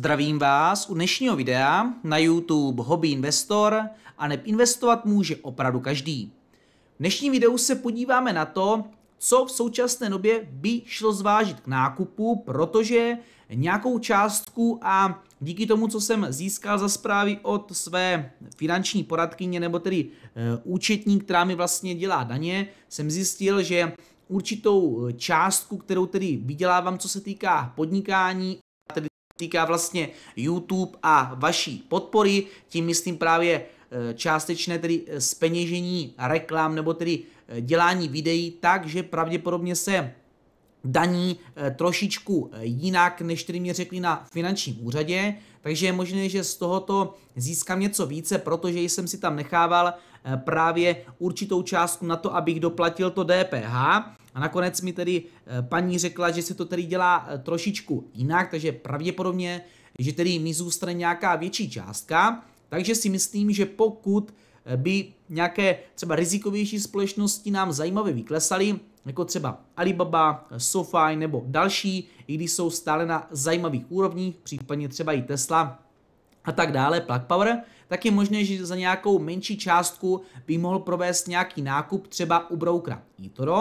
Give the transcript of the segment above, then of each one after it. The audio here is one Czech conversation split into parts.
Zdravím vás u dnešního videa na YouTube Hobby Investor a neb investovat může opravdu každý. V dnešním videu se podíváme na to, co v současné době by šlo zvážit k nákupu, protože nějakou částku a díky tomu, co jsem získal za zprávy od své finanční poradkyně nebo tedy e, účetní, která mi vlastně dělá daně, jsem zjistil, že určitou e, částku, kterou tedy vydělávám, co se týká podnikání týká vlastně YouTube a vaší podpory, tím myslím právě eh, částečné tedy speněžení eh, reklam nebo tedy eh, dělání videí tak, že pravděpodobně se daní trošičku jinak, než tedy mě řekli na finančním úřadě, takže je možné, že z tohoto získám něco více, protože jsem si tam nechával právě určitou částku na to, abych doplatil to DPH a nakonec mi tedy eh, paní řekla, že se to tedy dělá eh, trošičku jinak, takže pravděpodobně, že tedy mi zůstane nějaká větší částka, takže si myslím, že pokud eh, by nějaké třeba rizikovější společnosti nám zajímavě vyklesaly, jako třeba Alibaba, SoFi nebo další, i když jsou stále na zajímavých úrovních, případně třeba i Tesla a tak dále, Plug Power, tak je možné, že za nějakou menší částku by mohl provést nějaký nákup třeba u broukra eToro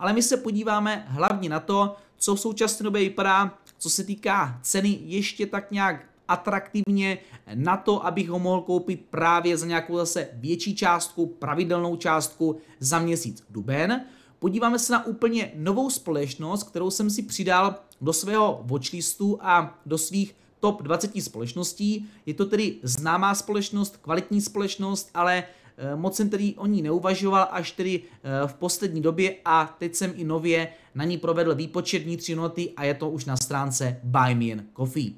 ale my se podíváme hlavně na to, co v současné době vypadá, co se týká ceny ještě tak nějak atraktivně na to, abych ho mohl koupit právě za nějakou zase větší částku, pravidelnou částku za měsíc duben. Podíváme se na úplně novou společnost, kterou jsem si přidal do svého watchlistu a do svých top 20 společností. Je to tedy známá společnost, kvalitní společnost, ale Eh, moc jsem tedy o ní neuvažoval až tedy eh, v poslední době a teď jsem i nově na ní provedl výpočet vnitřní noty a je to už na stránce Buy Me Coffee.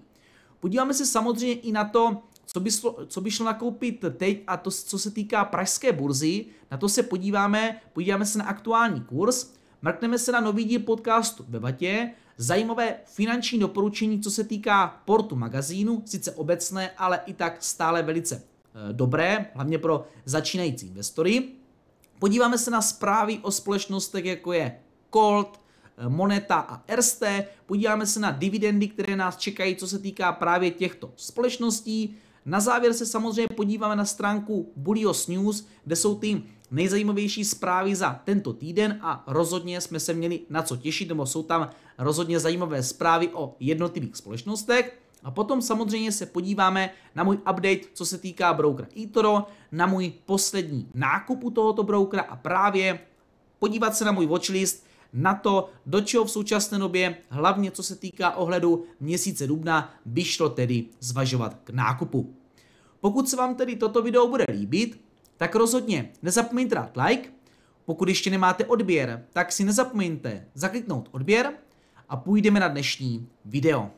Podíváme se samozřejmě i na to, co by, co by šlo nakoupit teď a to, co se týká pražské burzy, na to se podíváme, podíváme se na aktuální kurz, mrkneme se na nový díl podcastu ve Vatě, zajímavé finanční doporučení, co se týká portu magazínu, sice obecné, ale i tak stále velice Eh, dobré, hlavně pro začínající investory. Podíváme se na zprávy o společnostech, jako je Colt, eh, Moneta a RST. Podíváme se na dividendy, které nás čekají, co se týká právě těchto společností. Na závěr se samozřejmě podíváme na stránku Bullios News, kde jsou ty nejzajímavější zprávy za tento týden a rozhodně jsme se měli na co těšit, nebo jsou tam rozhodně zajímavé zprávy o jednotlivých společnostech. A potom samozřejmě se podíváme na můj update, co se týká broukra eToro, na můj poslední nákup u tohoto broukra a právě podívat se na můj watchlist, na to, do čeho v současné době, hlavně co se týká ohledu měsíce dubna, by šlo tedy zvažovat k nákupu. Pokud se vám tedy toto video bude líbit, tak rozhodně nezapomeňte dát like, pokud ještě nemáte odběr, tak si nezapomeňte zakliknout odběr a půjdeme na dnešní video.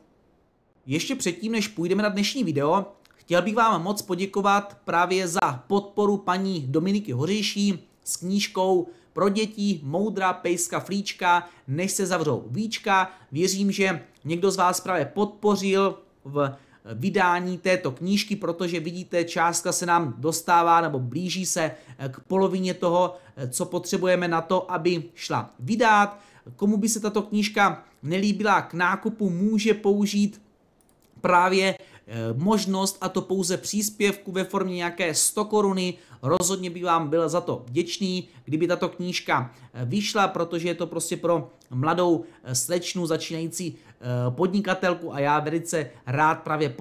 Ještě předtím, než půjdeme na dnešní video, chtěl bych vám moc poděkovat právě za podporu paní Dominiky Hořejší s knížkou pro děti Moudra pejska flíčka, než se zavřou víčka. Věřím, že někdo z vás právě podpořil v vydání této knížky, protože vidíte, částka se nám dostává nebo blíží se k polovině toho, co potřebujeme na to, aby šla vydat. Komu by se tato knížka nelíbila k nákupu, může použít právě eh, možnost a to pouze příspěvku ve formě nějaké 100 koruny. Rozhodně by vám byl za to vděčný, kdyby tato knížka eh, vyšla, protože je to prostě pro mladou eh, slečnu začínající podnikatelku a já velice rád právě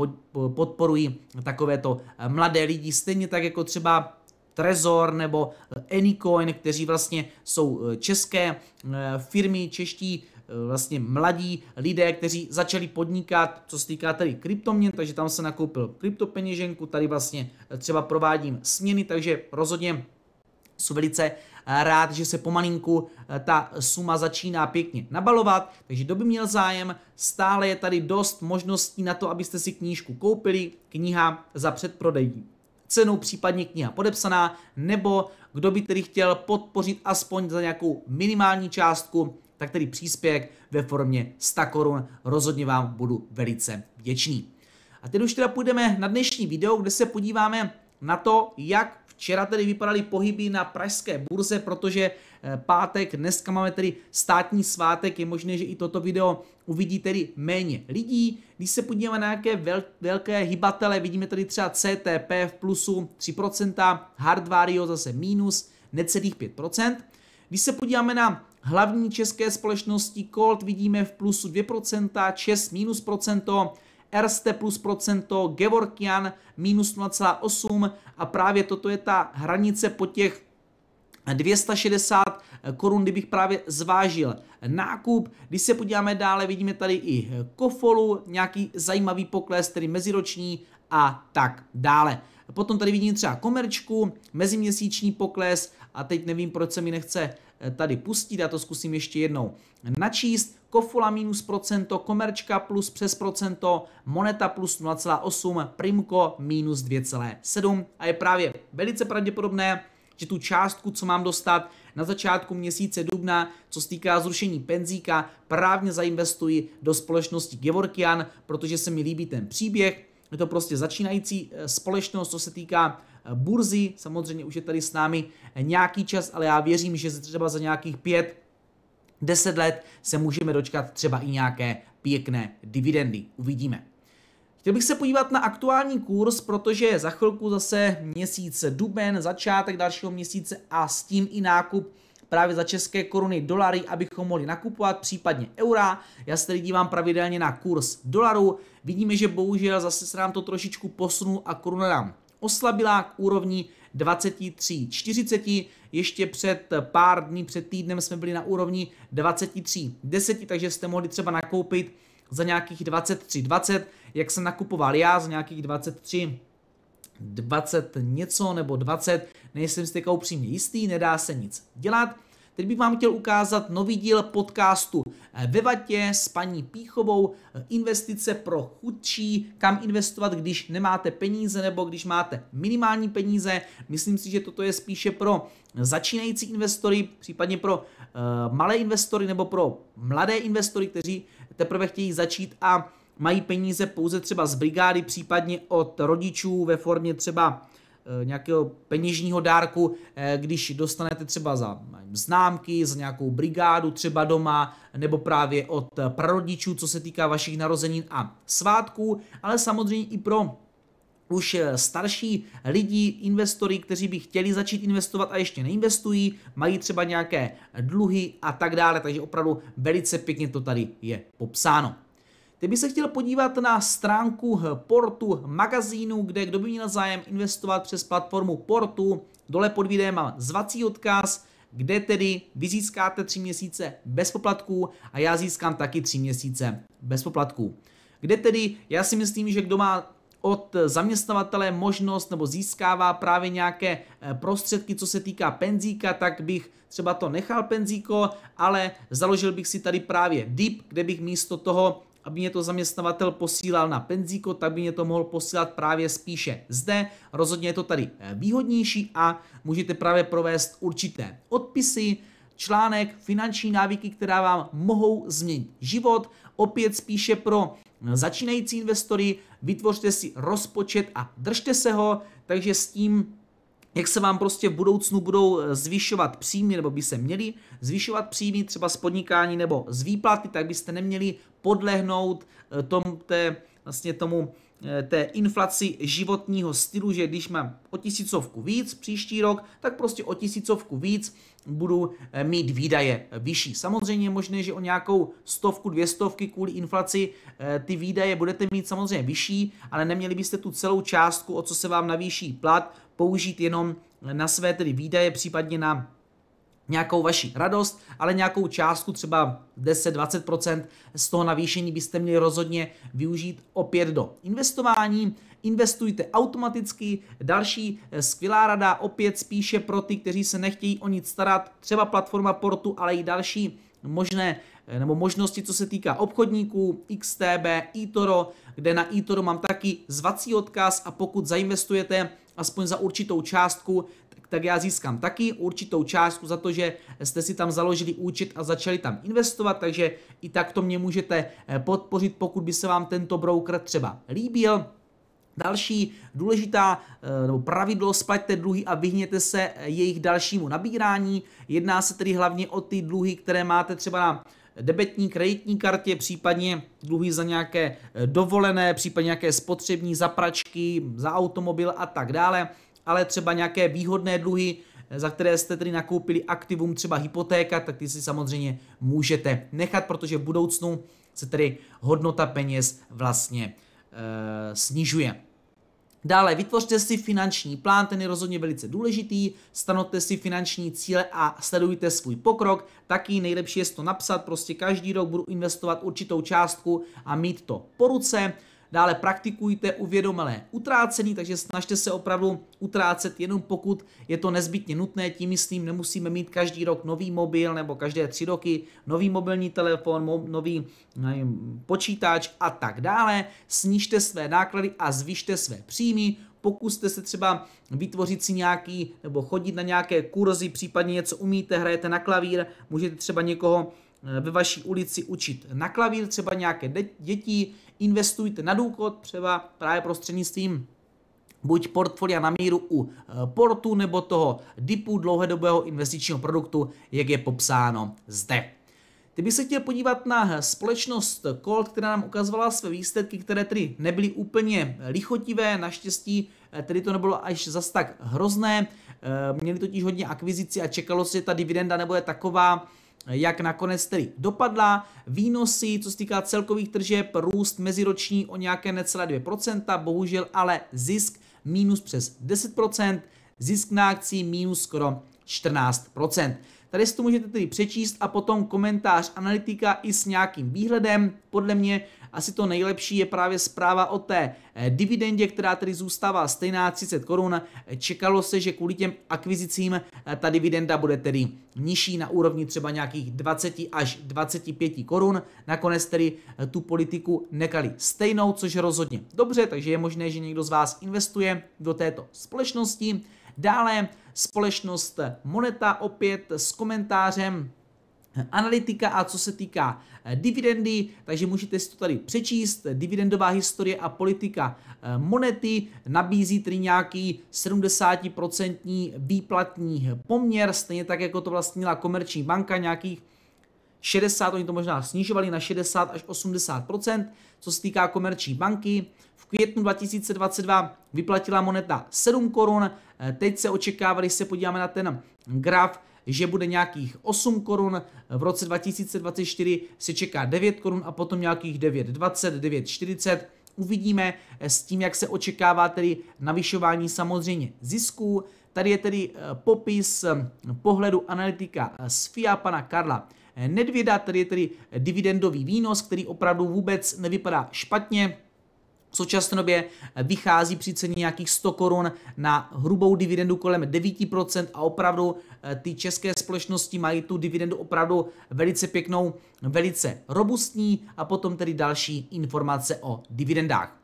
podporuji takovéto mladé lidi, stejně tak jako třeba Trezor nebo Anycoin, kteří vlastně jsou české firmy, čeští Eh, vlastně mladí lidé, kteří začali podnikat, co se týká tady kryptoměn, takže tam se nakoupil kryptopeněženku, tady vlastně eh, třeba provádím směny, takže rozhodně jsou velice eh, rád, že se pomalinku ta suma začíná pěkně nabalovat, takže kdo by měl zájem, stále je tady dost možností na to, abyste si knížku koupili, kniha za předprodej cenou případně kniha podepsaná, nebo kdo by tedy chtěl podpořit aspoň za nějakou minimální částku tak tedy příspěvek ve formě 100 korun rozhodně vám budu velice vděčný. A teď už teda půjdeme na dnešní video, kde se podíváme na to, jak Včera tedy vypadaly pohyby na pražské burze, protože eh, pátek, dneska máme tedy státní svátek, je možné, že i toto video uvidí tedy méně lidí. Když se podíváme na nějaké vel, velké hybatele, vidíme tady třeba CTP v plusu 3%, Hardvario zase minus, necelých 5%. Když se podíváme na Hlavní české společnosti Colt vidíme v plusu 2%, Čes minus procento, Erste plus procento, Gevorkian minus 0,8 a právě toto je ta hranice po těch 260 korun, kdybych právě zvážil nákup. Když se podíváme dále, vidíme tady i kofolu, nějaký zajímavý pokles, tedy meziroční a tak dále. Potom tady vidím třeba komerčku, meziměsíční pokles a teď nevím, proč se mi nechce Eh, tady pustit, já to zkusím ještě jednou načíst. Kofula minus procento, Komerčka plus přes procento, Moneta plus 0,8, Primko minus 2,7 a je právě velice pravděpodobné, že tu částku, co mám dostat na začátku měsíce dubna, co se týká zrušení penzíka, právně zainvestuji do společnosti Gevorkian, protože se mi líbí ten příběh, je to prostě začínající eh, společnost, co se týká eh, burzy, samozřejmě už je tady s námi eh, nějaký čas, ale já věřím, že třeba za nějakých pět, deset let se můžeme dočkat třeba i nějaké pěkné dividendy. Uvidíme. Chtěl bych se podívat na aktuální kurz, protože za chvilku zase měsíc duben, začátek dalšího měsíce a s tím i nákup právě za české koruny, dolary, abychom mohli nakupovat, případně eura. Já se tady dívám pravidelně na kurz dolaru. Vidíme, že bohužel zase se nám to trošičku posunul a koruna nám oslabila k úrovni 23,40. Ještě před pár dní, před týdnem jsme byli na úrovni 23,10, takže jste mohli třeba nakoupit za nějakých 23,20, jak jsem nakupoval já, za nějakých 23 20 něco nebo 20, nejsem si teďka upřímně jistý, nedá se nic dělat. Teď bych vám chtěl ukázat nový díl podcastu ve Vatě s paní Píchovou investice pro chudší, kam investovat, když nemáte peníze nebo když máte minimální peníze. Myslím si, že toto je spíše pro začínající investory, případně pro uh, malé investory nebo pro mladé investory, kteří teprve chtějí začít a mají peníze pouze třeba z brigády, případně od rodičů ve formě třeba eh, nějakého peněžního dárku, eh, když dostanete třeba za známky, za nějakou brigádu třeba doma, nebo právě od prarodičů, co se týká vašich narozenin a svátků, ale samozřejmě i pro už eh, starší lidi, investory, kteří by chtěli začít investovat a ještě neinvestují, mají třeba nějaké dluhy a tak dále, takže opravdu velice pěkně to tady je popsáno. Kdyby se chtěl podívat na stránku Portu magazínu, kde kdo by měl zájem investovat přes platformu Portu, dole pod videem mám zvací odkaz, kde tedy vy získáte 3 měsíce bez poplatků a já získám taky 3 měsíce bez poplatků. Kde tedy já si myslím, že kdo má od zaměstnavatele možnost nebo získává právě nějaké eh, prostředky, co se týká penzíka, tak bych třeba to nechal penzíko, ale založil bych si tady právě DIP, kde bych místo toho aby mě to zaměstnavatel posílal na penzíko, tak by mě to mohl posílat právě spíše zde. Rozhodně je to tady eh, výhodnější a můžete právě provést určité odpisy, článek, finanční návyky, která vám mohou změnit život. Opět spíše pro eh, začínající investory, vytvořte si rozpočet a držte se ho, takže s tím jak se vám prostě v budoucnu budou eh, zvyšovat příjmy, nebo by se měly zvyšovat příjmy třeba z podnikání nebo z výplaty, tak byste neměli podlehnout eh, tom, té, vlastně tomu Eh, té inflaci životního stylu, že když mám o tisícovku víc příští rok, tak prostě o tisícovku víc budu eh, mít výdaje vyšší. Samozřejmě je možné, že o nějakou stovku, dvě stovky kvůli inflaci eh, ty výdaje budete mít samozřejmě vyšší, ale neměli byste tu celou částku, o co se vám navýší plat, použít jenom na své tedy výdaje, případně na nějakou vaši radost, ale nějakou částku, třeba 10-20% z toho navýšení byste měli rozhodně využít opět do investování. Investujte automaticky. Další eh, skvělá rada opět spíše pro ty, kteří se nechtějí o nic starat, třeba platforma Portu, ale i další možné eh, nebo možnosti, co se týká obchodníků, XTB, eToro, kde na eToro mám taky zvací odkaz a pokud zainvestujete aspoň za určitou částku, tak já získám taky určitou částku za to, že jste si tam založili účet a začali tam investovat, takže i tak to mě můžete eh, podpořit, pokud by se vám tento broker třeba líbil. Další důležitá eh, nebo pravidlo splaťte dluhy a vyhněte se eh, jejich dalšímu nabírání. Jedná se tedy hlavně o ty dluhy, které máte třeba na debetní, kreditní kartě, případně dluhy za nějaké dovolené, případně nějaké spotřební zapračky, za automobil a tak dále ale třeba nějaké výhodné dluhy, eh, za které jste tedy nakoupili aktivum, třeba hypotéka, tak ty si samozřejmě můžete nechat, protože v budoucnu se tedy hodnota peněz vlastně e, snižuje. Dále vytvořte si finanční plán, ten je rozhodně velice důležitý, stanovte si finanční cíle a sledujte svůj pokrok. Taky nejlepší je to napsat, prostě každý rok budu investovat určitou částku a mít to po ruce. Dále praktikujte uvědomelé utrácení, takže snažte se opravdu utrácet jenom pokud je to nezbytně nutné. Tím myslím, nemusíme mít každý rok nový mobil nebo každé tři roky nový mobilní telefon, mo- nový nevím, počítač a tak dále. Snižte své náklady a zvyšte své příjmy pokuste se třeba vytvořit si nějaký nebo chodit na nějaké kurzy, případně něco umíte, hrajete na klavír, můžete třeba někoho eh, ve vaší ulici učit na klavír, třeba nějaké děti, investujte na důchod třeba právě prostřednictvím buď portfolia na míru u eh, portu nebo toho DIPu dlouhodobého investičního produktu, jak je popsáno zde. Teď bych se chtěl podívat na eh, společnost Colt, která nám ukazovala své výsledky, které tedy nebyly úplně eh, lichotivé, naštěstí tedy to nebylo až zas tak hrozné, měli totiž hodně akvizici a čekalo se, že ta dividenda nebude taková, jak nakonec tedy dopadla. Výnosy, co se týká celkových tržeb, růst meziroční o nějaké necelé 2%, bohužel ale zisk minus přes 10%, zisk na akci minus skoro 14%. Tady si to můžete tedy přečíst a potom komentář analytika i s nějakým výhledem. Podle mě asi to nejlepší je právě zpráva o té eh, dividendě, která tedy zůstává stejná 30 korun. Čekalo se, že kvůli těm akvizicím eh, ta dividenda bude tedy nižší na úrovni třeba nějakých 20 až 25 korun. Nakonec tedy eh, tu politiku nekali stejnou, což je rozhodně dobře, takže je možné, že někdo z vás investuje do této společnosti. Dále společnost Moneta opět s komentářem eh, analytika a co se týká eh, dividendy, takže můžete si to tady přečíst. Dividendová historie a politika eh, monety nabízí tedy nějaký 70% výplatní poměr, stejně tak jako to vlastnila komerční banka, nějakých 60, oni to možná snižovali na 60 až 80 co se týká komerční banky. V květnu 2022 vyplatila moneta 7 korun, eh, teď se očekává, když se podíváme na ten graf, že bude nějakých 8 korun, v roce 2024 se čeká 9 korun a potom nějakých 9,20, 9,40 Uvidíme eh, s tím, jak se očekává tedy navyšování samozřejmě zisků. Tady je tedy eh, popis pohledu analytika z FIA pana Karla Nedvěda, tady je tedy dividendový výnos, který opravdu vůbec nevypadá špatně. V současné době vychází při ceně nějakých 100 korun na hrubou dividendu kolem 9% a opravdu eh, ty české společnosti mají tu dividendu opravdu velice pěknou, velice robustní a potom tedy další informace o dividendách.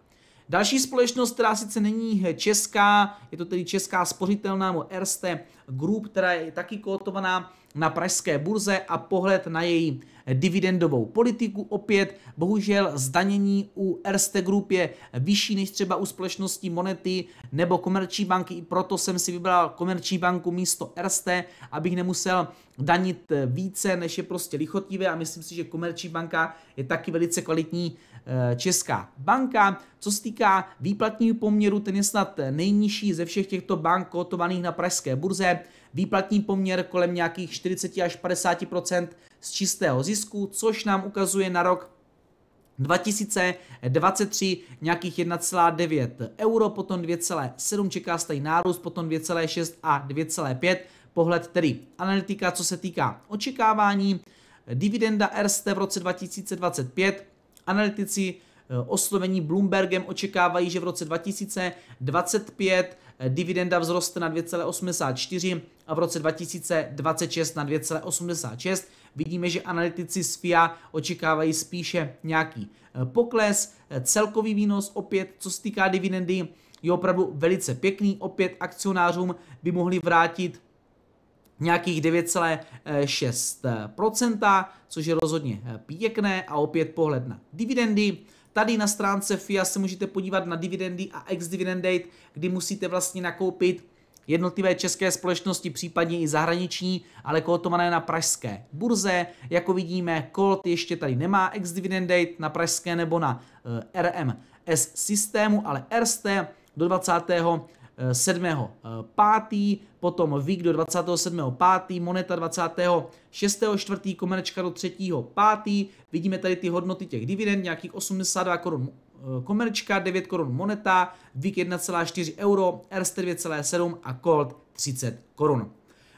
Další společnost, která sice není eh, česká, je to tedy česká spořitelná nebo RST Group, která je taky kotovaná na pražské burze a pohled na její dividendovou politiku. Opět, bohužel, zdanění u RST Group je vyšší než třeba u společnosti Monety nebo Komerční banky. I proto jsem si vybral Komerční banku místo RST, abych nemusel danit eh, více, než je prostě lichotivé a myslím si, že Komerční banka je taky velice kvalitní Eh, Česká banka. Co se týká výplatního poměru, ten je snad nejnižší ze všech těchto bank kotovaných na pražské burze. Výplatní poměr kolem nějakých 40 až 50 z čistého zisku, což nám ukazuje na rok 2023 nějakých 1,9 euro, potom 2,7 čeká stejný nárůst, potom 2,6 a 2,5 pohled tedy analytika, co se týká očekávání. Dividenda RST v roce 2025 Analytici eh, oslovení Bloombergem očekávají, že v roce 2025 eh, dividenda vzroste na 2,84 a v roce 2026 na 2,86. Vidíme, že analytici z FIA očekávají spíše nějaký eh, pokles. Celkový výnos opět, co se týká dividendy, je opravdu velice pěkný. Opět akcionářům by mohli vrátit nějakých 9,6%, což je rozhodně eh, pěkné a opět pohled na dividendy. Tady na stránce FIA se můžete podívat na dividendy a ex-dividend date, kdy musíte vlastně nakoupit jednotlivé české společnosti, případně i zahraniční, ale kotované na pražské burze. Jako vidíme, Colt ještě tady nemá ex-dividend date na pražské nebo na eh, RMS systému, ale RST do 20. 7. 5. Eh, potom Vík do 27. 5. Moneta 26. 4. Komerčka do 3. 5. Vidíme tady ty hodnoty těch dividend, nějakých 82 korun eh, komerčka, 9 korun moneta, Vík 1,4 euro, RST 2,7 a Colt 30 korun.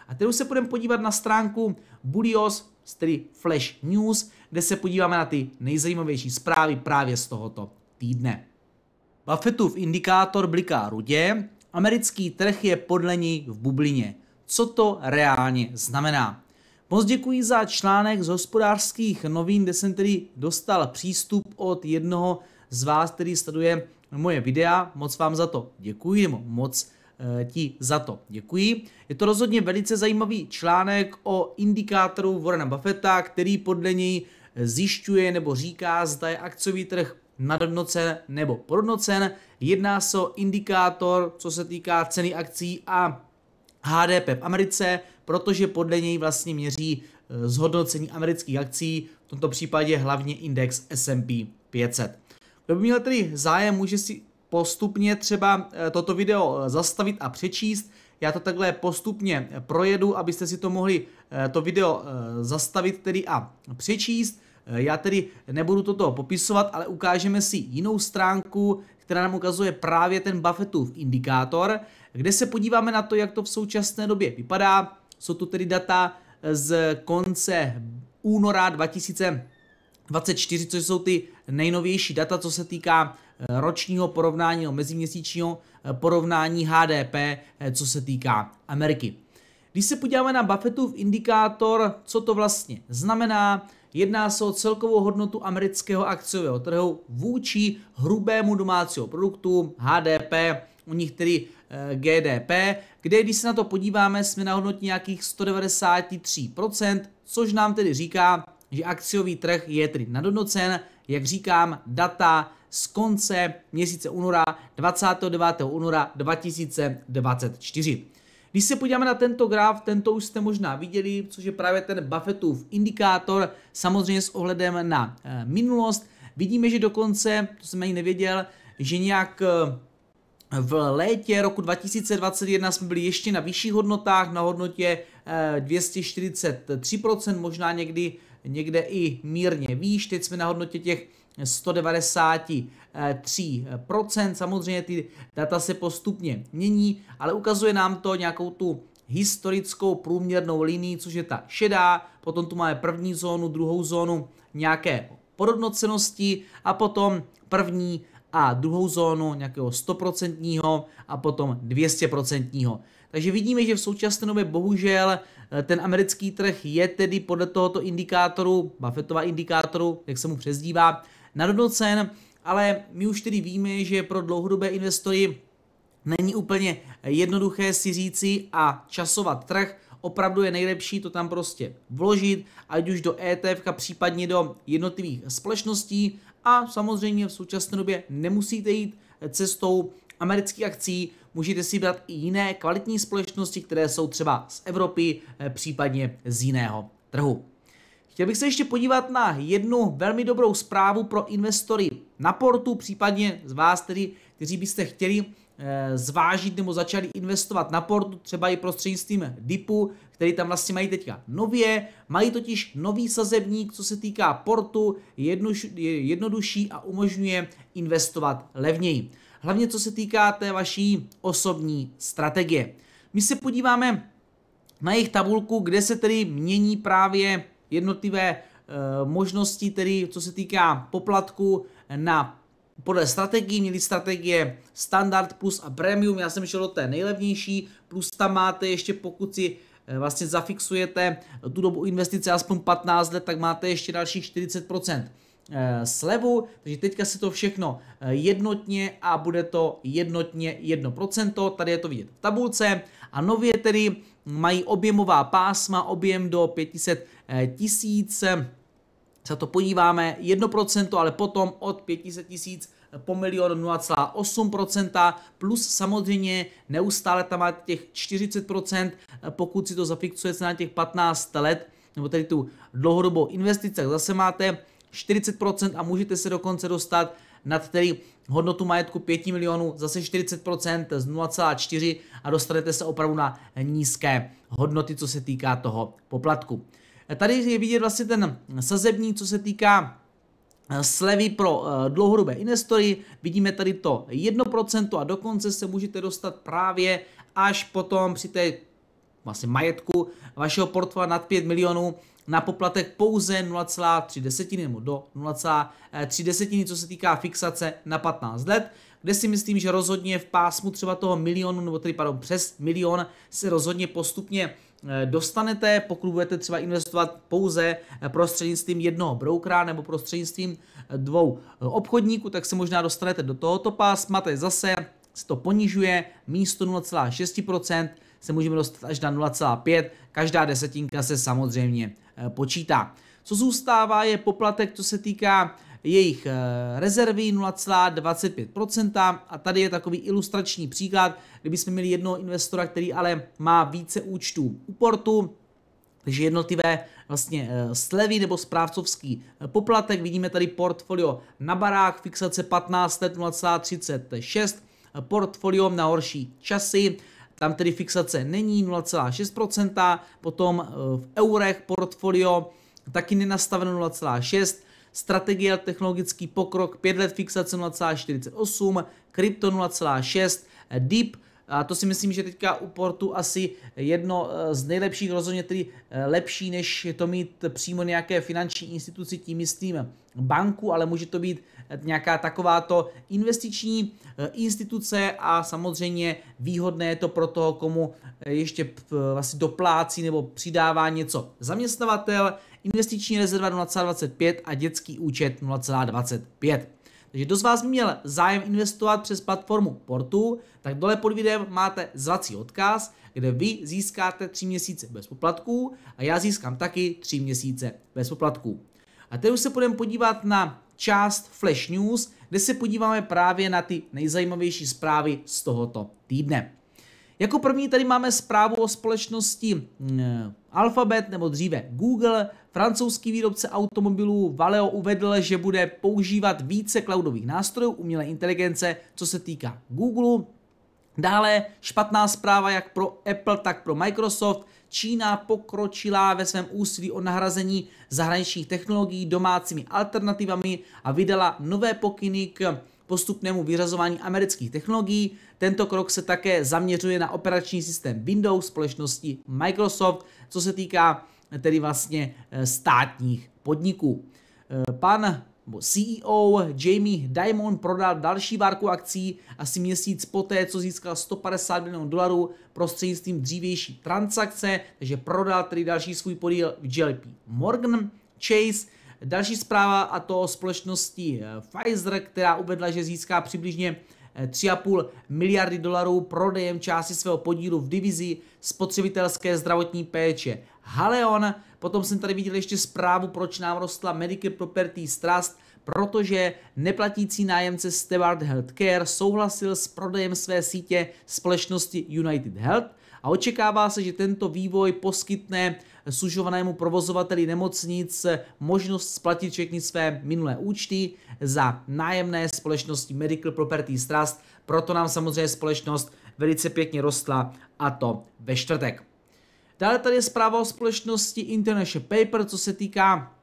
A teď už se půjdeme podívat na stránku Budios, tedy Flash News, kde se podíváme na ty nejzajímavější zprávy právě z tohoto týdne. Buffettův indikátor bliká rudě, Americký trh je podle ní v bublině. Co to reálně znamená? Moc děkuji za článek z hospodářských novin, kde jsem tedy dostal přístup od jednoho z vás, který sleduje moje videa. Moc vám za to děkuji, nebo moc e, ti za to děkuji. Je to rozhodně velice zajímavý článek o indikátoru Warrena Buffetta, který podle něj eh, zjišťuje nebo říká, zda je akciový trh nadhodnocen nebo podhodnocen. Jedná se o indikátor, co se týká ceny akcí a HDP v Americe, protože podle něj vlastně měří eh, zhodnocení amerických akcí, v tomto případě hlavně index S&P 500. Kdo by měl tedy zájem, může si postupně třeba eh, toto video eh, zastavit a přečíst. Já to takhle postupně projedu, abyste si to mohli to video zastavit tedy a přečíst. Eh, já tedy nebudu toto popisovat, ale ukážeme si jinou stránku, která nám ukazuje právě ten Buffettův indikátor, kde se podíváme na to, jak to v současné době vypadá. Jsou tu tedy data eh, z konce února 2024, což jsou ty nejnovější data, co se týká eh, ročního porovnání, no, meziměsíčního porovnání HDP, co se týká Ameriky. Když se podíváme na Buffettův indikátor, co to vlastně znamená, Jedná se o celkovou hodnotu amerického akciového trhu vůči hrubému domácího produktu HDP, u nich tedy eh, GDP, kde když se na to podíváme, jsme na hodnotě nějakých 193%, což nám tedy říká, že akciový trh je tedy nadhodnocen, jak říkám, data z konce měsíce února 29. února 2024. Když se podíváme na tento graf, tento už jste možná viděli, což je právě ten Buffettův indikátor, samozřejmě s ohledem na eh, minulost. Vidíme, že dokonce, to jsem ani nevěděl, že nějak eh, v létě roku 2021 jsme byli ještě na vyšších hodnotách, na hodnotě 243%, eh, možná někdy někde i mírně výš. Teď jsme na hodnotě těch 193%. Samozřejmě ty data se postupně mění, ale ukazuje nám to nějakou tu historickou průměrnou linii, což je ta šedá, potom tu máme první zónu, druhou zónu nějaké podhodnocenosti a potom první a druhou zónu nějakého 100% a potom 200%. Takže vidíme, že v současné době bohužel eh, ten americký trh je tedy podle tohoto indikátoru, Buffettova indikátoru, jak se mu přezdívá, nadhodnocen, cen, ale my už tedy víme, že pro dlouhodobé investory není úplně jednoduché si říci a časovat trh, opravdu je nejlepší to tam prostě vložit, ať už do ETF, případně do jednotlivých společností a samozřejmě v současné době nemusíte jít cestou amerických akcí, můžete si brát i jiné kvalitní společnosti, které jsou třeba z Evropy, eh, případně z jiného trhu. Chtěl bych se ještě podívat na jednu velmi dobrou zprávu pro investory na portu, případně z vás tedy, kteří byste chtěli eh, zvážit nebo začali investovat na portu, třeba i prostřednictvím DIPu, který tam vlastně mají teďka nově. Mají totiž nový sazebník, co se týká portu, je jednodušší a umožňuje investovat levněji. Hlavně co se týká té vaší osobní strategie. My se podíváme na jejich tabulku, kde se tedy mění právě jednotlivé eh, možnosti, tedy co se týká poplatku na podle strategii, měli strategie Standard Plus a Premium, já jsem šel do té nejlevnější, plus tam máte ještě pokud si eh, vlastně zafixujete tu dobu investice aspoň 15 let, tak máte ještě dalších eh, 40% slevu, takže teďka se to všechno jednotně a bude to jednotně 1%, tady je to vidět v tabulce a nově tedy mají objemová pásma, objem do 500 Eh, tisíc, se to podíváme, 1%, ale potom od 500 tisíc po milion 0,8%, plus samozřejmě neustále tam má těch 40%, pokud si to zafixujete na těch 15 let, nebo tady tu dlouhodobou investici, tak zase máte 40% a můžete se dokonce dostat nad tedy hodnotu majetku 5 milionů, zase 40% z 0,4 a dostanete se opravdu na nízké hodnoty, co se týká toho poplatku. Tady je vidět vlastně ten sazebník, co se týká eh, slevy pro eh, dlouhodobé investory. Vidíme tady to 1% a dokonce se můžete dostat právě až potom při té vlastně majetku vašeho portfolia nad 5 milionů na poplatek pouze 0,3 desetiny nebo do 0,3 desetiny, co se týká fixace na 15 let, kde si myslím, že rozhodně v pásmu třeba toho milionu, nebo tedy pardon, přes milion se rozhodně postupně Eh, dostanete, pokud budete třeba investovat pouze eh, prostřednictvím jednoho brokera nebo prostřednictvím eh, dvou obchodníků, tak se možná dostanete do tohoto pásma, to je zase se to ponižuje, místo 0,6% se můžeme dostat až na 0,5, každá desetinka se samozřejmě počítá. Co zůstává je poplatek, co se týká jejich eh, rezervy 0,25% a tady je takový ilustrační příklad, kdybychom měli jednoho investora, který ale má více účtů u portu, takže jednotlivé vlastně eh, slevy nebo správcovský eh, poplatek, vidíme tady portfolio na barák, fixace 15 let 0,36, portfolio na horší časy, tam tedy fixace není 0,6%, potom v eurech portfolio taky nenastaveno 0,6%, strategie a technologický pokrok, 5 let fixace 0,48, krypto 0,6, deep a to si myslím, že teďka u Portu asi jedno eh, z nejlepších, rozhodně tedy eh, lepší, než to mít přímo nějaké finanční instituci, tím myslím banku, ale může to být eh, nějaká takováto investiční instituce a samozřejmě výhodné je to pro toho, komu ještě vlastně doplácí nebo přidává něco zaměstnavatel investiční rezerva 0,25 a dětský účet 0,25. Takže kdo z vás měl zájem investovat přes platformu Portu, tak dole pod videem máte zvací odkaz, kde vy získáte 3 měsíce bez poplatků a já získám taky 3 měsíce bez poplatků. A teď už se půjdeme podívat na část Flash News, kde se podíváme právě na ty nejzajímavější zprávy z tohoto týdne. Jako první tady máme zprávu o společnosti eh, Alphabet nebo dříve Google. Francouzský výrobce automobilů Valeo uvedl, že bude používat více cloudových nástrojů umělé inteligence, co se týká Google. Dále špatná zpráva jak pro Apple, tak pro Microsoft. Čína pokročila ve svém úsilí o nahrazení zahraničních technologií domácími alternativami a vydala nové pokyny k postupnému vyřazování amerických technologií. Tento krok se také zaměřuje na operační systém Windows společnosti Microsoft, co se týká eh, tedy vlastně eh, státních podniků. Eh, pan CEO e Jamie Dimon prodal další várku akcí asi měsíc poté, co získal 150 milionů dolarů prostřednictvím dřívější transakce, takže prodal tedy další svůj podíl v JLP Morgan Chase Další zpráva a to společnosti eh, Pfizer, která uvedla, že získá přibližně 3,5 eh, miliardy dolarů prodejem části svého podílu v divizi spotřebitelské zdravotní péče Haleon. Potom jsem tady viděl ještě zprávu, proč nám rostla Medicare Property Trust, protože neplatící nájemce Stewart Healthcare souhlasil s prodejem své sítě společnosti United Health a očekává se, že tento vývoj poskytne sužovanému provozovateli nemocnic možnost splatit všechny své minulé účty za nájemné společnosti Medical property Trust, proto nám samozřejmě společnost velice pěkně rostla a to ve čtvrtek. Dále tady je zpráva o společnosti International Paper, co se týká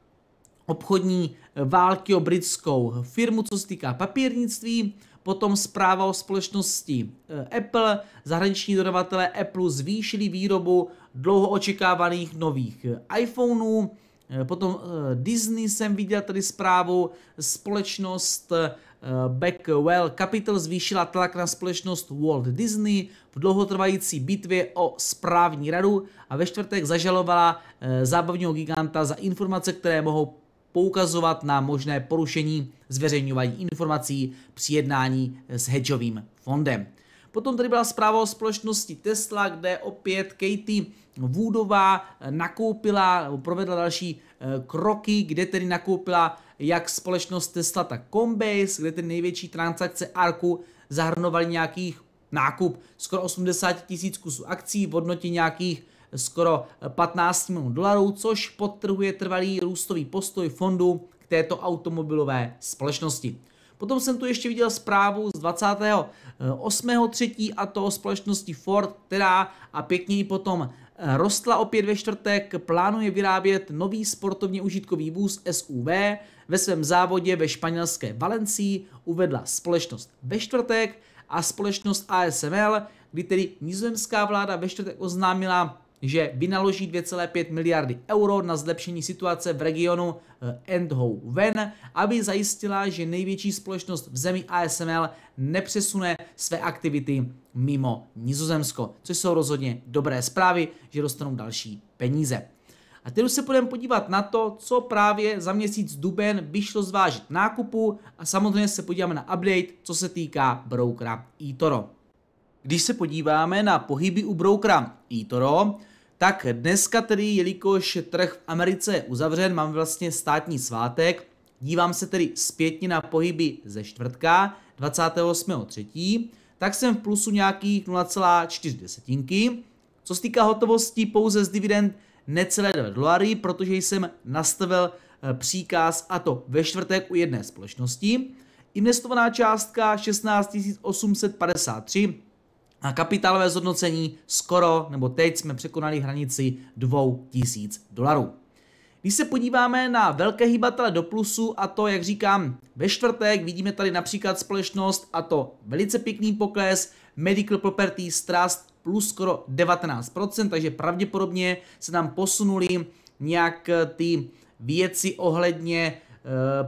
obchodní války o britskou firmu, co se týká papírnictví, potom zpráva o společnosti eh, Apple, zahraniční dodavatelé Apple zvýšili výrobu dlouho očekávaných nových eh, iPhoneů. Eh, potom eh, Disney jsem viděl tady zprávu, společnost Backwell Capital zvýšila tlak na společnost Walt Disney v dlouhotrvající bitvě o správní radu a ve čtvrtek zažalovala zábavního giganta za informace, které mohou poukazovat na možné porušení zveřejňování informací při jednání s hedžovým fondem. Potom tady byla zpráva o společnosti Tesla, kde opět Katie Woodová eh, nakoupila, provedla další eh, kroky, kde tedy nakoupila jak společnost Tesla, tak Coinbase, kde ty největší transakce Arku zahrnovaly nějakých nákup skoro 80 tisíc kusů akcí v hodnotě nějakých eh, skoro 15 milionů dolarů, což podtrhuje trvalý růstový postoj fondu k této automobilové společnosti. Potom jsem tu ještě viděl zprávu z 28.3. a to společnosti Ford, která a pěkně ji potom eh, rostla opět ve čtvrtek, plánuje vyrábět nový sportovně užitkový vůz SUV. Ve svém závodě ve španělské Valencii uvedla společnost ve čtvrtek a společnost ASML, kdy tedy nizozemská vláda ve čtvrtek oznámila že vynaloží 2,5 miliardy euro na zlepšení situace v regionu Eindhoven, eh, aby zajistila, že největší společnost v zemi ASML nepřesune své aktivity mimo Nizozemsko, což jsou rozhodně dobré zprávy, že dostanou další peníze. A teď už se budeme podívat na to, co právě za měsíc duben by šlo zvážit nákupu a samozřejmě se podíváme na update, co se týká broukra eToro. Když se podíváme na pohyby u broukra eToro, tak dneska tedy, jelikož trh v Americe je uzavřen, mám vlastně státní svátek, dívám se tedy zpětně na pohyby ze čtvrtka 28.3., tak jsem v plusu nějakých 0,4 desetinky. Co se týká hotovosti, pouze z dividend necelé 2 dolary, protože jsem nastavil eh, příkaz a to ve čtvrtek u jedné společnosti. Investovaná částka 16 853 a kapitálové zhodnocení skoro, nebo teď jsme překonali hranici 2000 dolarů. Když se podíváme na velké hýbatele do plusu a to, jak říkám, ve čtvrtek vidíme tady například společnost a to velice pěkný pokles Medical Properties Trust plus skoro 19%, takže pravděpodobně se nám posunuli nějak eh, ty věci ohledně e,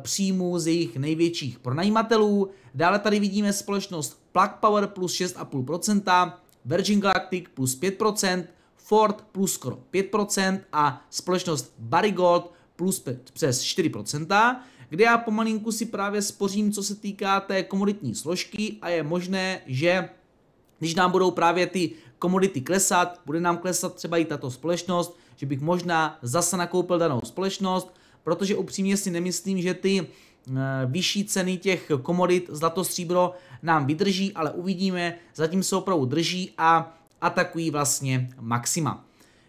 příjmů z jejich největších pronajímatelů. Dále tady vidíme společnost Plug Power plus 6,5%, Virgin Galactic plus 5%, Ford plus skoro 5% a společnost Barrigold plus přes 4%, kde já pomalinku si právě spořím, co se týká té komoditní složky a je možné, že když nám budou právě ty komodity klesat, bude nám klesat třeba i tato společnost, že bych možná zase nakoupil danou společnost, protože upřímně si nemyslím, že ty Eh, vyšší ceny těch komodit zlato, stříbro nám vydrží, ale uvidíme, zatím se opravdu drží a atakují vlastně maxima.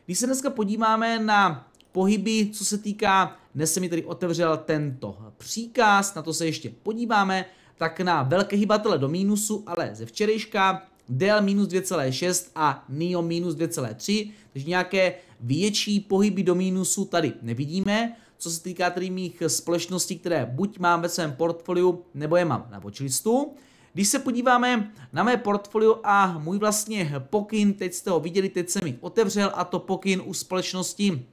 Když se dneska podíváme na pohyby, co se týká, dnes se mi tedy otevřel tento příkaz, na to se ještě podíváme, tak na velké hybatele do mínusu, ale ze včerejška Dell minus 2,6 a NIO minus 2,3, takže nějaké větší pohyby do mínusu tady nevidíme co se týká tedy mých společností, které buď mám ve svém portfoliu, nebo je mám na watchlistu. Když se podíváme na mé portfolio a můj vlastně pokyn, teď jste ho viděli, teď jsem ji otevřel a to pokyn u společnosti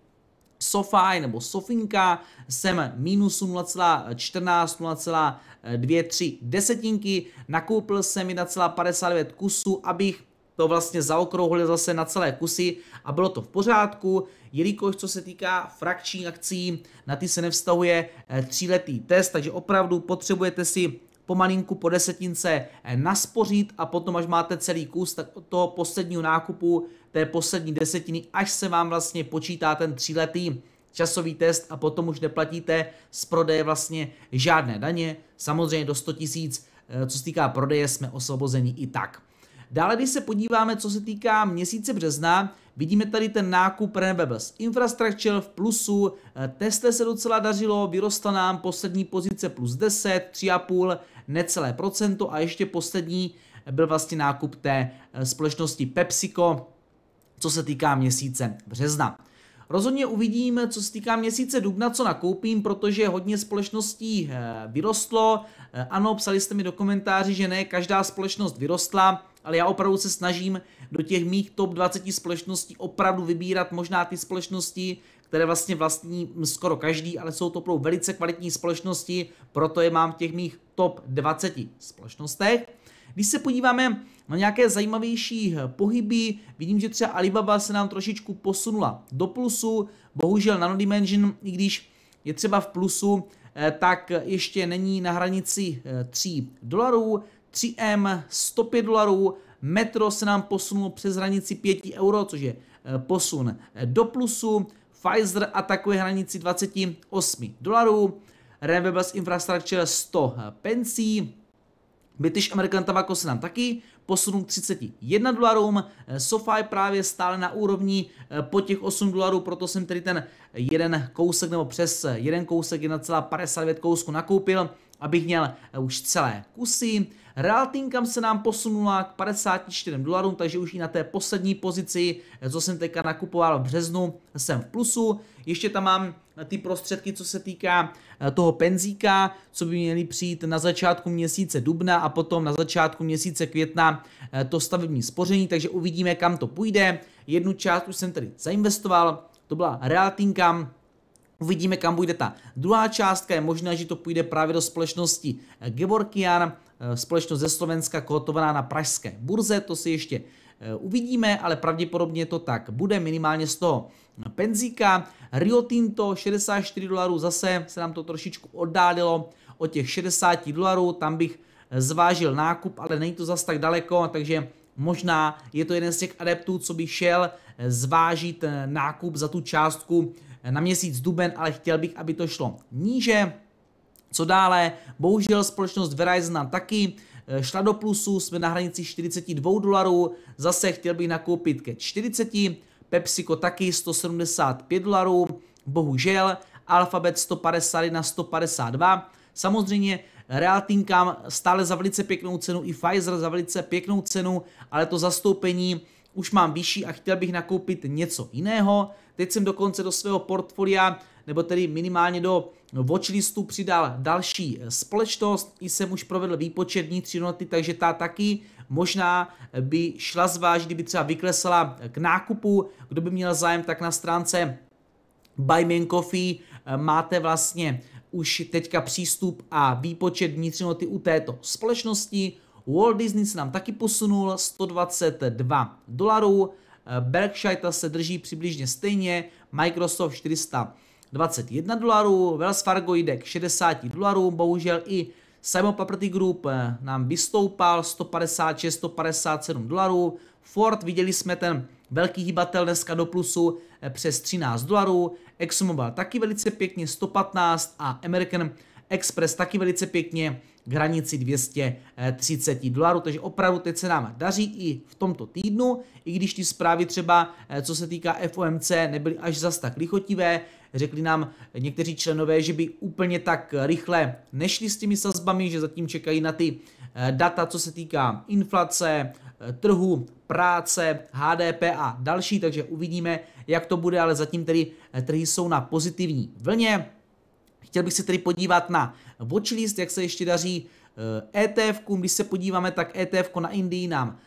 SoFi nebo Sofinka jsem minus 0,14, 0,23 desetinky, nakoupil jsem 1,59 kusů, abych to vlastně zaokrouhlil zase na celé kusy a bylo to v pořádku, jelikož co se týká frakčních akcí, na ty se nevztahuje eh, tříletý test, takže opravdu potřebujete si pomalinku po desetince eh, naspořit a potom, až máte celý kus, tak od toho posledního nákupu té poslední desetiny, až se vám vlastně počítá ten tříletý časový test a potom už neplatíte z prodeje vlastně žádné daně. Samozřejmě do 100 tisíc, eh, co se týká prodeje, jsme osvobozeni i tak. Dále, když se podíváme, co se týká měsíce března, vidíme tady ten nákup Renewables Infrastructure v plusu, eh, Tesla se docela dařilo, vyrostla nám poslední pozice plus 10, 3,5, necelé procento a ještě poslední byl vlastně nákup té eh, společnosti PepsiCo, co se týká měsíce března. Rozhodně uvidím, co se týká měsíce dubna, co nakoupím, protože hodně společností eh, vyrostlo. Ano, psali jste mi do komentáři, že ne každá společnost vyrostla ale já opravdu se snažím do těch mých top 20 společností opravdu vybírat možná ty společnosti, které vlastně vlastní skoro každý, ale jsou to opravdu velice kvalitní společnosti, proto je mám v těch mých top 20 společnostech. Když se podíváme na nějaké zajímavější pohyby, vidím, že třeba Alibaba se nám trošičku posunula do plusu, bohužel Nanodimension, i když je třeba v plusu, eh, tak ještě není na hranici 3 eh, dolarů. 3M 105 dolarů, Metro se nám posunulo přes hranici 5 euro, což je eh, posun eh, do plusu, Pfizer atakuje hranici 28 dolarů, Renewables Infrastructure 100 eh, pencí, British American Tobacco se nám taky posunul k 31 dolarům, SoFi právě stále na úrovni po těch 8 dolarů, proto jsem tedy ten jeden kousek nebo přes jeden kousek 1,59 kousku nakoupil, abych měl už celé kusy. Realtinkam se nám posunula k 54 dolarům, takže už i na té poslední pozici, co jsem teďka nakupoval v březnu, jsem v plusu. Ještě tam mám ty prostředky, co se týká eh, toho penzíka, co by měly přijít na začátku měsíce dubna a potom na začátku měsíce května eh, to stavební spoření, takže uvidíme, kam to půjde. Jednu část už jsem tedy zainvestoval, to byla Realtinkam, Uvidíme, kam půjde ta druhá částka. Je možné, že to půjde právě do společnosti eh, Gevorkian, Eh, společnost ze Slovenska kotovaná na pražské burze, to si ještě eh, uvidíme, ale pravděpodobně to tak bude, minimálně z toho penzíka. Rio Tinto 64 dolarů, zase se nám to trošičku oddálilo o těch 60 dolarů, tam bych eh, zvážil nákup, ale není to zas tak daleko, takže možná je to jeden z těch adeptů, co by šel zvážit nákup za tu částku na měsíc duben, ale chtěl bych, aby to šlo níže. Co dále? Bohužel společnost Verizon nám taky eh, šla do plusu, jsme na hranici 42 dolarů, zase chtěl bych nakoupit ke 40, PepsiCo taky 175 dolarů, bohužel, Alphabet 151 152, samozřejmě Realtinkám stále za velice pěknou cenu, i Pfizer za velice pěknou cenu, ale to zastoupení už mám vyšší a chtěl bych nakoupit něco jiného. Teď jsem dokonce do svého portfolia, nebo tedy minimálně do watchlistu přidal další společnost, i jsem už provedl výpočet vnitřní noty, takže ta taky možná by šla zvážit, kdyby třeba vyklesala k nákupu. Kdo by měl zájem, tak na stránce Buy Me Coffee eh, máte vlastně už teďka přístup a výpočet vnitřní noty u této společnosti. Walt Disney se nám taky posunul 122 dolarů, eh, Berkshire se drží přibližně stejně, Microsoft 400 21 dolarů, Wells Fargo jde k 60 dolarům, bohužel i Simon Property Group eh, nám vystoupal 156, 157 dolarů, Ford viděli jsme ten velký hýbatel dneska do plusu eh, přes 13 dolarů, ExxonMobil taky velice pěkně 115 a American Express taky velice pěkně k hranici 230 eh, dolarů, takže opravdu teď se nám daří i v tomto týdnu, i když ty zprávy třeba, co se týká FOMC, nebyly až zas tak lichotivé, Řekli nám někteří členové, že by úplně tak rychle nešli s těmi sazbami, že zatím čekají na ty eh, data, co se týká inflace, eh, trhu, práce, HDP a další, takže uvidíme, jak to bude, ale zatím tedy eh, trhy jsou na pozitivní vlně. Chtěl bych se tedy podívat na watchlist, jak se ještě daří ETF, e když se podíváme, tak ETF na Indii nám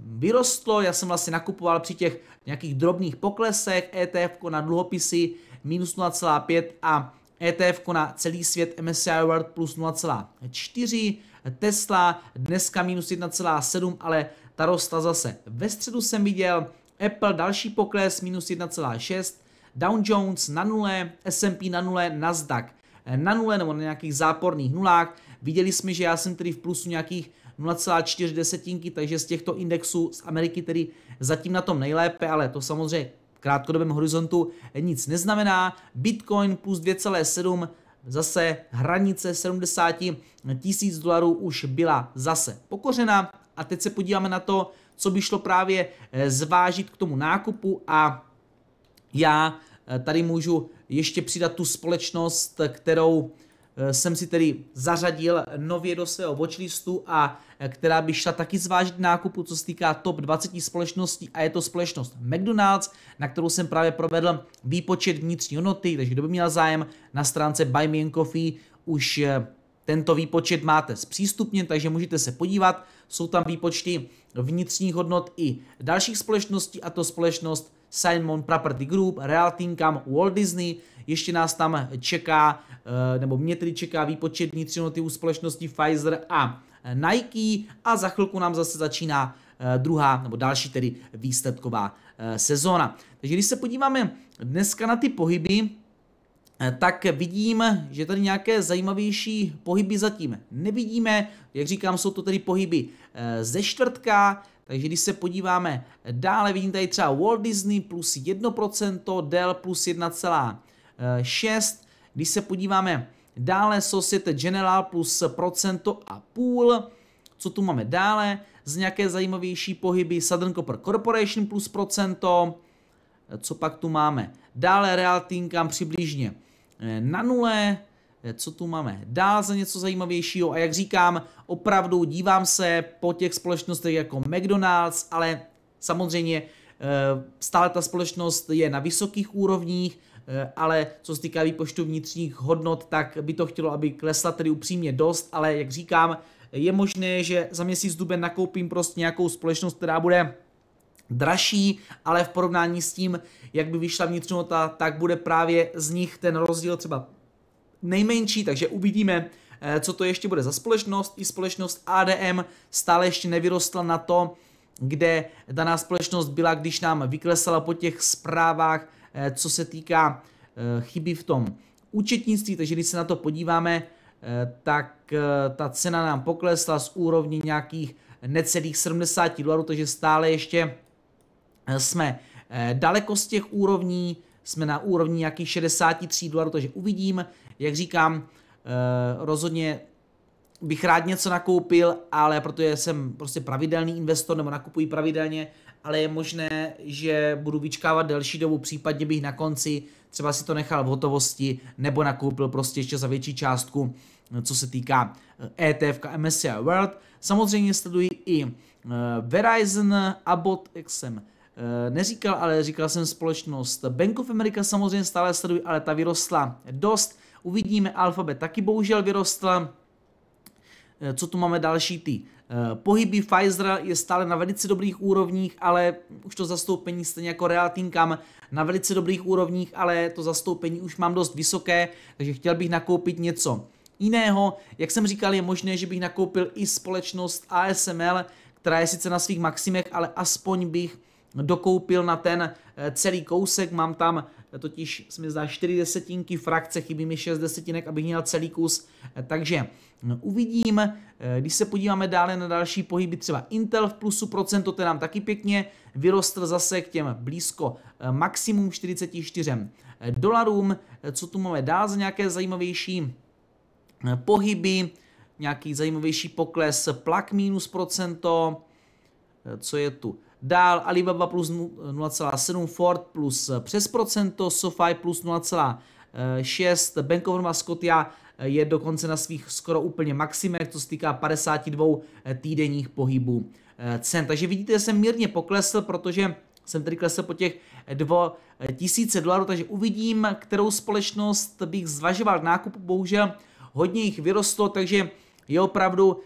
vyrostlo, já jsem vlastně nakupoval při těch nějakých drobných poklesech, ETF na dluhopisy minus 0,5 a ETF na celý svět MSCI World plus 0,4, Tesla dneska minus 1,7, ale ta rostla zase. Ve středu jsem viděl Apple další pokles minus 1,6, Dow Jones na nule, S&P na nule, Nasdaq na nule nebo na nějakých záporných nulách. Viděli jsme, že já jsem tedy v plusu nějakých 0,4 desetinky, takže z těchto indexů z Ameriky tedy zatím na tom nejlépe, ale to samozřejmě krátkodobém horizontu nic neznamená. Bitcoin plus 2,7 zase hranice 70 tisíc dolarů už byla zase pokořena. A teď se podíváme na to, co by šlo právě eh, zvážit k tomu nákupu a já eh, tady můžu ještě přidat tu společnost, kterou Eh, jsem si tedy zařadil nově do svého watchlistu a eh, která by šla taky zvážit nákupu, co se týká top 20 společností a je to společnost McDonald's, na kterou jsem právě provedl výpočet vnitřní hodnoty, takže kdo by měl zájem na stránce Buy Me Coffee už eh, tento výpočet máte zpřístupněn, takže můžete se podívat. Jsou tam výpočty vnitřních hodnot i dalších společností, a to společnost Simon Property Group, Real Income, Walt Disney, ještě nás tam čeká, eh, nebo mě tedy čeká výpočet vnitřní hodnoty u společnosti Pfizer a Nike a za chvilku nám zase začíná eh, druhá nebo další tedy výsledková eh, sezóna. Takže když se podíváme dneska na ty pohyby, tak vidím, že tady nějaké zajímavější pohyby zatím nevidíme. Jak říkám, jsou to tedy pohyby ze čtvrtka, takže když se podíváme dále, vidím tady třeba Walt Disney plus 1%, Dell plus 6. Když se podíváme dále, Societe General plus procento a půl. Co tu máme dále? Z nějaké zajímavější pohyby Southern Copper Corporation plus procento. Co pak tu máme? Dále Real Tinkam přibližně eh, na nule. Co tu máme dál za něco zajímavějšího? A jak říkám, opravdu dívám se po těch společnostech jako McDonald's, ale samozřejmě eh, stále ta společnost je na vysokých úrovních, Eh, ale co se týká výpočtu vnitřních hodnot, tak by to chtělo, aby klesla tedy upřímně dost, ale jak říkám, je možné, že za měsíc duben nakoupím prostě nějakou společnost, která bude dražší, ale v porovnání s tím, jak by vyšla vnitřní hodnota, tak bude právě z nich ten rozdíl třeba nejmenší, takže uvidíme, eh, co to ještě bude za společnost. I společnost ADM stále ještě nevyrostla na to, kde daná společnost byla, když nám vyklesala po těch zprávách Eh, co se týká eh, chyby v tom účetnictví, takže když se na to podíváme, eh, tak ta cena nám poklesla z úrovně nějakých necelých 70 dolarů, takže stále ještě jsme daleko z těch úrovní, jsme na úrovni nějakých 63 dolarů, takže uvidím, jak říkám, rozhodně bych rád něco nakoupil, ale protože jsem prostě pravidelný investor nebo nakupuji pravidelně, ale je možné, že budu vyčkávat delší dobu, případně bych na konci třeba si to nechal v hotovosti nebo nakoupil prostě ještě za větší částku, co se týká ETF eh, e MSCI World. Samozřejmě sleduji i eh, Verizon, Abbott, jak jsem eh, neříkal, ale říkal jsem společnost Bank of America samozřejmě stále sleduji, ale ta vyrostla dost. Uvidíme, Alphabet taky bohužel vyrostla. Eh, co tu máme další ty? Eh, pohyby Pfizer je stále na velice dobrých úrovních, ale už to zastoupení stejně jako Real na velice dobrých úrovních, ale to zastoupení už mám dost vysoké, takže chtěl bych nakoupit něco jiného. Jak jsem říkal, je možné, že bych nakoupil i společnost ASML, která je sice na svých maximech, ale aspoň bych dokoupil na ten eh, celý kousek, mám tam totiž se mi zdá 4 desetinky frakce, chybí mi 6 desetinek, abych měl celý kus, eh, takže no, uvidím, eh, když se podíváme dále na další pohyby, třeba Intel v plusu procento, ten nám taky pěkně vyrostl zase k těm blízko eh, maximum 44 dolarům, co tu máme dál za nějaké zajímavější pohyby, nějaký zajímavější pokles plak minus procento, co je tu Dál Alibaba plus 0,7, Ford plus eh, přes procento, SoFi plus 0,6, Bank of Nova Scotia eh, je dokonce na svých skoro úplně maximech, co se týká 52 eh, týdenních pohybů cen. Takže vidíte, že jsem mírně poklesl, protože jsem tedy klesl po těch 2000 dolarů, takže uvidím, kterou společnost bych zvažoval k nákupu. Bohužel hodně jich vyrostlo, takže je opravdu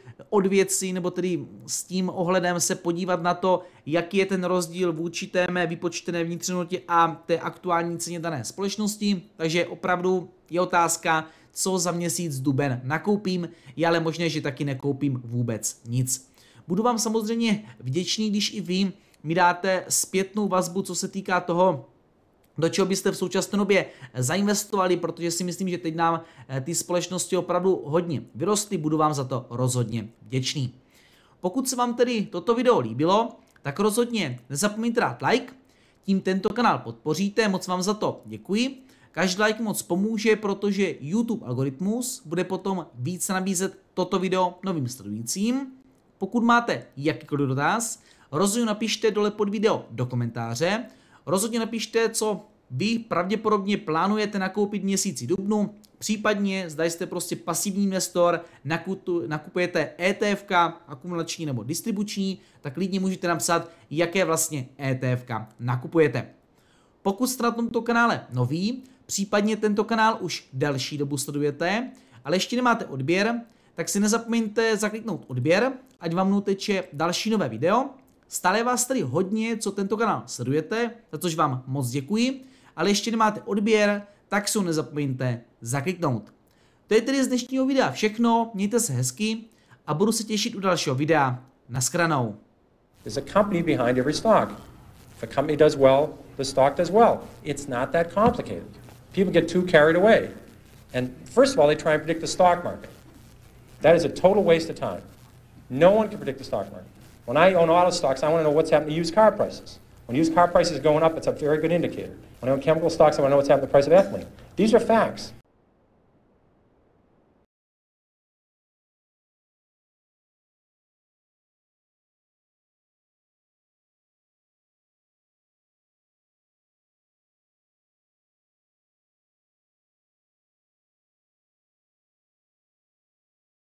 věcí, nebo tedy s tím ohledem se podívat na to, jaký je ten rozdíl vůči té mé vypočtené vnitřnosti a té aktuální ceně dané společnosti. Takže opravdu je otázka, co za měsíc duben nakoupím, je ale možné, že taky nekoupím vůbec nic. Budu vám samozřejmě vděčný, když i vy mi dáte zpětnou vazbu, co se týká toho, do čeho byste v současné době zainvestovali, protože si myslím, že teď nám eh, ty společnosti opravdu hodně vyrostly, budu vám za to rozhodně vděčný. Pokud se vám tedy toto video líbilo, tak rozhodně nezapomeňte dát like, tím tento kanál podpoříte, moc vám za to děkuji. Každý like moc pomůže, protože YouTube algoritmus bude potom více nabízet toto video novým sledujícím. Pokud máte jakýkoliv dotaz, rozhodně napište dole pod video do komentáře, Rozhodně napište, co vy pravděpodobně plánujete nakoupit měsíci dubnu, případně zda jste prostě pasivní investor, nakupujete ETF, akumulační nebo distribuční, tak klidně můžete napsat, jaké vlastně ETF nakupujete. Pokud jste na tomto kanále nový, případně tento kanál už další dobu sledujete, ale ještě nemáte odběr, tak si nezapomeňte zakliknout odběr, ať vám neuteče další nové video Stále vás tady hodně, co tento kanál sledujete, za což vám moc děkuji, ale ještě nemáte odběr, tak si nezapomeňte zakliknout. To je tedy z dnešního videa všechno, mějte se hezky a budu se těšit u dalšího videa. Naschranou. There's a company behind every stock. If a company does well, the stock does well. It's not that complicated. People get too carried away. And first of all, they try and predict the stock market. That is a total waste of time. No one can predict the stock market. When I own auto stocks, I want to know what's happening to used car prices. When used car prices are going up, it's a very good indicator. When I own chemical stocks, I want to know what's happening to the price of ethylene. These are facts.